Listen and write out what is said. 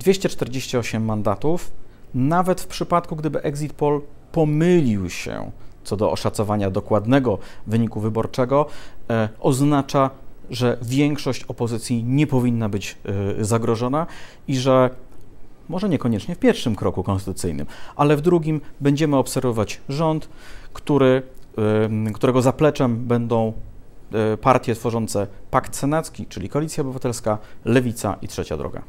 248 mandatów, nawet w przypadku, gdyby exit poll pomylił się co do oszacowania dokładnego wyniku wyborczego, e, oznacza, że większość opozycji nie powinna być e, zagrożona i że może niekoniecznie w pierwszym kroku konstytucyjnym, ale w drugim będziemy obserwować rząd, który, e, którego zapleczem będą e, partie tworzące Pakt Senacki, czyli Koalicja Obywatelska, Lewica i Trzecia Droga.